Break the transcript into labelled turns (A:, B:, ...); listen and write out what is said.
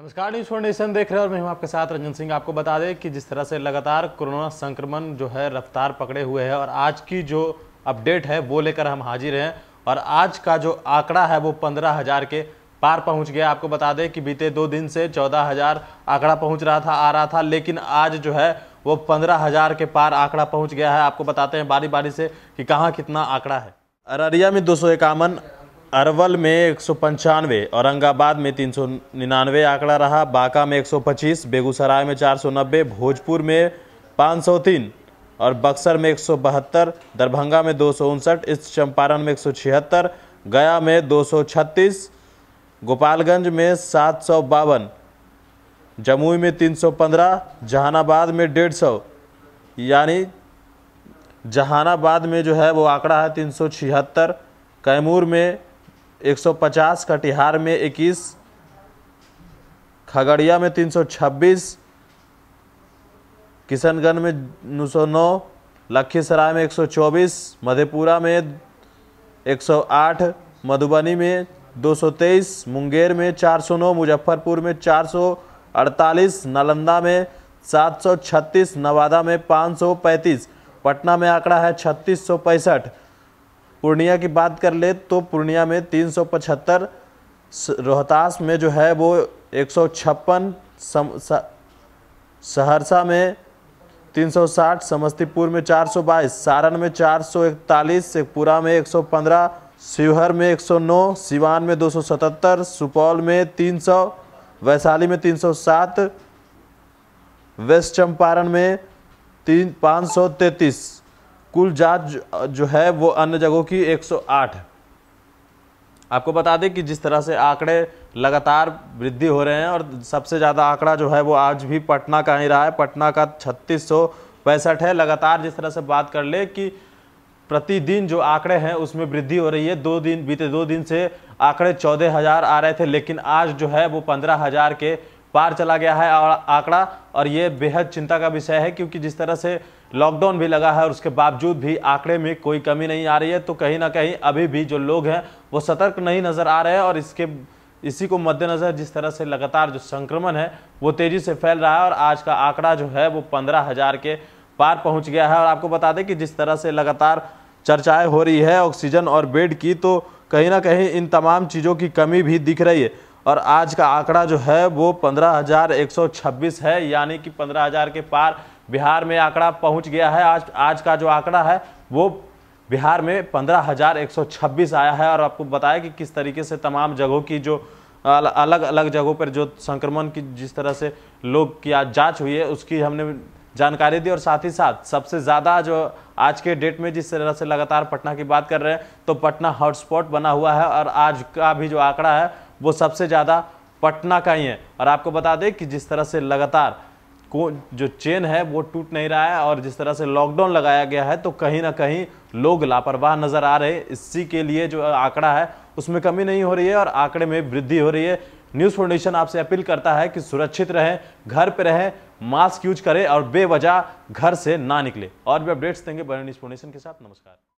A: नमस्कार news nation देख रहे हैं और मैं हूं आपके साथ रंजन सिंह आपको बता दें कि जिस तरह से लगातार कोरोना संक्रमण जो है रफ्तार पकड़े हुए है और आज की जो अपडेट है वो लेकर हम हाजिर हैं और आज का जो आंकड़ा है वो पंद्रह हज़ार के पार पहुंच गया आपको बता दें कि बीते दो दिन से चौदह हज़ार आंकड़ा पहुंच रहा था आ रहा था लेकिन आज जो है वो पंद्रह हज़ार के पार आंकड़ा पहुंच गया है आपको बताते हैं बारी बारी से कि कहाँ कितना आंकड़ा है अररिया में दो सौ इक्यावन अरवल में एक औरंगाबाद में तीन निन्यानवे आंकड़ा रहा बांका में 125 बेगूसराय में 490 भोजपुर में 503 और बक्सर में बहत्तर दरभंगा में दो ईस्ट चंपारण में छिहत्तर गया में 236 गोपालगंज में सात सौ बावन जमुई में 315 जहानाबाद में डेढ़ सौ यानी जहानाबाद में जो है वो आंकड़ा है तीन कैमूर में 150 कटिहार में 21 खगड़िया में 326 किशनगंज में 909 लखीसराय में 124 मधेपुरा में 108 मधुबनी में 223 मुंगेर में 409 मुजफ्फरपुर में 448 नालंदा में 736 नवादा में 535 पटना में आंकड़ा है छत्तीस सौ पूर्णिया की बात कर ले तो पूर्णिया में तीन सौ पचहत्तर रोहतास में जो है वो एक सौ छप्पन सहरसा में 360 समस्तीपुर में 422 सारण में 441 शेखपुरा में 115 शिवहर में 109 सिवान में 277 सुपौल में 300 वैशाली में 307 वेस्ट चंपारण में तीन पाँच सौ तैंतीस कुल जात जो है वो अन्य जगहों की 108 आपको बता दें कि जिस तरह से आंकड़े लगातार वृद्धि हो रहे हैं और सबसे ज़्यादा आंकड़ा जो है वो आज भी पटना का ही रहा है पटना का छत्तीस है लगातार जिस तरह से बात कर ले कि प्रतिदिन जो आंकड़े हैं उसमें वृद्धि हो रही है दो दिन बीते दो दिन से आंकड़े चौदह हज़ार आ रहे थे लेकिन आज जो है वो पंद्रह हज़ार के पार चला गया है आंकड़ा और ये बेहद चिंता का विषय है क्योंकि जिस तरह से लॉकडाउन भी लगा है और उसके बावजूद भी आंकड़े में कोई कमी नहीं आ रही है तो कहीं ना कहीं अभी भी जो लोग हैं वो सतर्क नहीं नज़र आ रहे हैं और इसके इसी को मद्देनज़र जिस तरह से लगातार जो संक्रमण है वो तेज़ी से फैल रहा है और आज का आंकड़ा जो है वो पंद्रह हज़ार के पार पहुंच गया है और आपको बता दें कि जिस तरह से लगातार चर्चाएं हो रही है ऑक्सीजन और बेड की तो कहीं ना कहीं इन तमाम चीज़ों की कमी भी दिख रही है और आज का आंकड़ा जो है वो 15,126 है यानी कि 15,000 के पार बिहार में आंकड़ा पहुंच गया है आज आज का जो आंकड़ा है वो बिहार में 15,126 आया है और आपको बताया कि किस तरीके से तमाम जगहों की जो अलग अलग जगहों पर जो संक्रमण की जिस तरह से लोग की आज जाँच हुई है उसकी हमने जानकारी दी और साथ ही साथ सबसे ज़्यादा जो आज के डेट में जिस तरह से लगातार पटना की बात कर रहे हैं तो पटना हॉटस्पॉट बना हुआ है और आज का भी जो आंकड़ा है वो सबसे ज़्यादा पटना का ही है और आपको बता दें कि जिस तरह से लगातार को जो चेन है वो टूट नहीं रहा है और जिस तरह से लॉकडाउन लगाया गया है तो कहीं ना कहीं लोग लापरवाह नज़र आ रहे इसी के लिए जो आंकड़ा है उसमें कमी नहीं हो रही है और आंकड़े में वृद्धि हो रही है न्यूज़ फाउंडेशन आपसे अपील करता है कि सुरक्षित रहें घर पर रहें मास्क यूज करें और बेवजह घर से ना निकले और भी अपडेट्स देंगे बड़े न्यूज़ फाउंडेशन के साथ नमस्कार